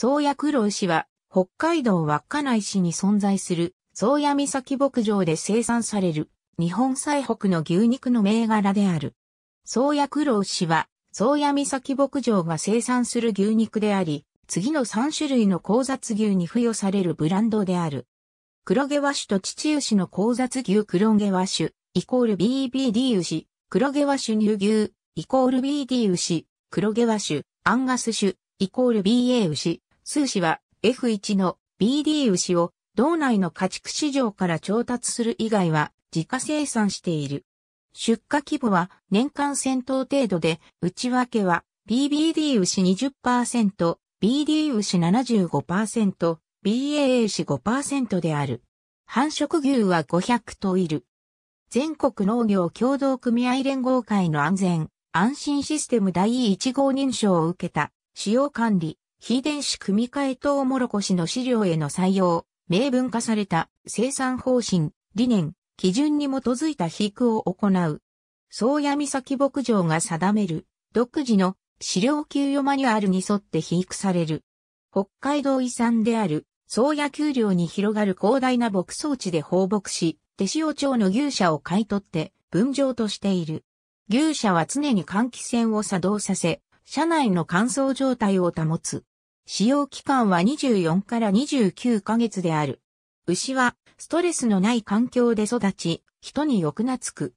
宗谷九郎氏は、北海道稚内市に存在する、宗谷岬牧場で生産される、日本最北の牛肉の銘柄である。宗谷九郎氏は、宗谷岬牧場が生産する牛肉であり、次の3種類の交雑牛に付与されるブランドである。黒毛和種と父牛の交雑牛黒毛和種、イコール BBD 牛、黒毛和種乳牛、イコール BD 牛、黒毛和種、アンガス種、イコール BA 牛、数氏は F1 の BD 牛を道内の家畜市場から調達する以外は自家生産している。出荷規模は年間1000頭程度で、内訳は BBD 牛20%、BD 牛75%、BAA 牛5%である。繁殖牛は500頭いる。全国農業協同組合連合会の安全、安心システム第1号認証を受けた、使用管理、非電子組み換えトウモロコシの飼料への採用、明文化された生産方針、理念、基準に基づいた飼育を行う。宗谷岬牧場が定める独自の飼料給与マニュアルに沿って飼育される。北海道遺産である宗谷丘陵に広がる広大な牧草地で放牧し、手塩町の牛舎を買い取って分譲としている。牛舎は常に換気扇を作動させ、車内の乾燥状態を保つ。使用期間は24から29ヶ月である。牛はストレスのない環境で育ち、人にくなつく。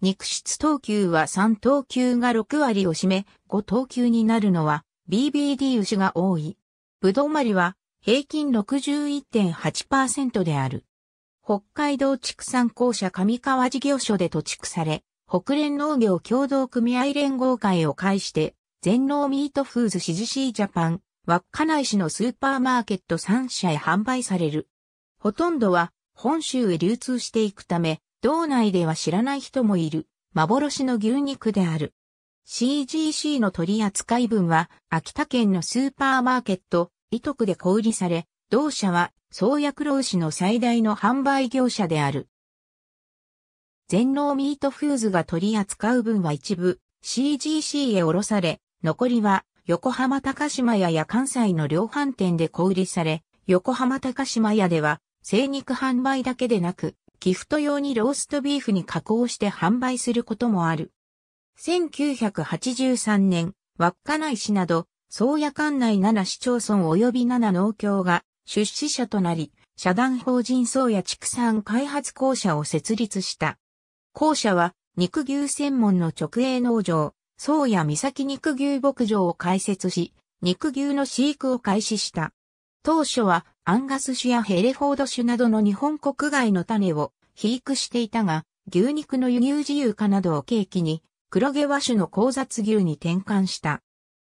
肉質等級は3等級が6割を占め、5等級になるのは BBD 牛が多い。ぶどうまりは平均61.8%である。北海道畜産公社上川事業所で土地区され、北連農業協同組合連合会を介して、全農ミートフーズジシージャパン、稚内市のスーパーマーケット3社へ販売される。ほとんどは本州へ流通していくため、道内では知らない人もいる、幻の牛肉である。CGC の取扱い分は、秋田県のスーパーマーケット、伊徳で小売りされ、同社は、創薬労子の最大の販売業者である。全農ミートフーズが取り扱う分は一部、CGC へおろされ、残りは横浜高島屋や関西の量販店で小売りされ、横浜高島屋では、生肉販売だけでなく、ギフト用にローストビーフに加工して販売することもある。1983年、稚内市など、宗谷管内7市町村及び7農協が出資者となり、社団法人宗谷畜産開発公社を設立した。公社は肉牛専門の直営農場、宗谷岬肉牛牧場を開設し、肉牛の飼育を開始した。当初はアンガス種やヘレフォード種などの日本国外の種を肥育していたが、牛肉の輸入自由化などを契機に、黒毛和種の交雑牛に転換した。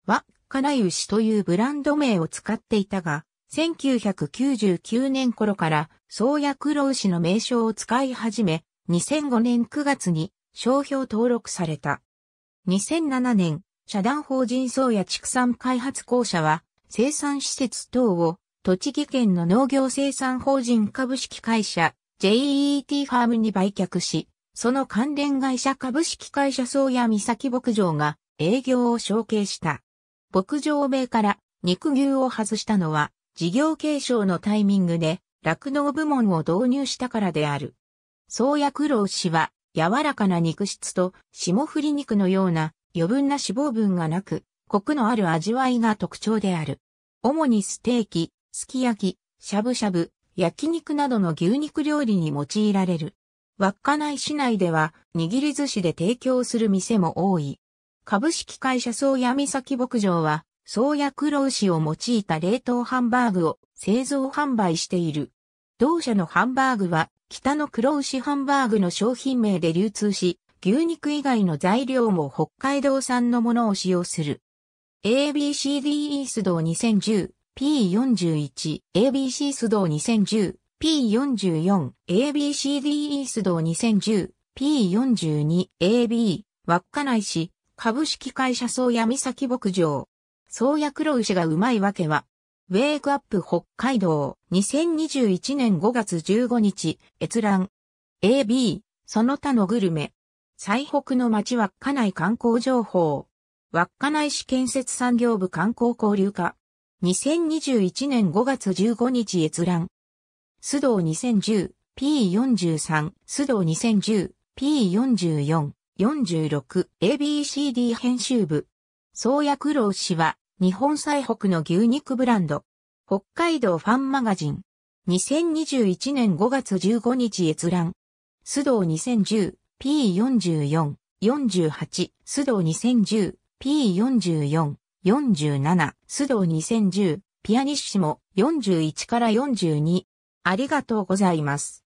和、金湯牛というブランド名を使っていたが、1999年頃から、宗谷黒牛の名称を使い始め、2005年9月に商標登録された。2007年、社団法人宗谷畜産開発公社は、生産施設等を、栃木県の農業生産法人株式会社、JET ファームに売却し、その関連会社株式会社宗谷岬牧場が営業を承継した。牧場名から肉牛を外したのは事業継承のタイミングで酪農部門を導入したからである。宗谷苦労氏は柔らかな肉質と霜降り肉のような余分な脂肪分がなく、コクのある味わいが特徴である。主にステーキ、すき焼き、しゃぶしゃぶ、焼肉などの牛肉料理に用いられる。稚内市内では、握り寿司で提供する店も多い。株式会社宗谷岬牧場は、宗谷黒牛を用いた冷凍ハンバーグを製造販売している。同社のハンバーグは、北の黒牛ハンバーグの商品名で流通し、牛肉以外の材料も北海道産のものを使用する。ABCD イースド2010 P41 ABC 須藤2010 P44 ABCD イースド2010 P42 AB 稚内市株式会社宗谷岬牧場宗谷黒牛がうまいわけはウェイクアップ北海道2021年5月15日閲覧 AB その他のグルメ最北の町稚内観光情報稚内市建設産業部観光交流課2021年5月15日閲覧須藤 2010P43 須藤 2010P44 46ABCD 編集部宗谷九郎氏は日本最北の牛肉ブランド、北海道ファンマガジン、2021年5月15日閲覧、須藤 2010P44、48、須藤 2010P44、47、須藤2010、ピアニッシモ41から42。ありがとうございます。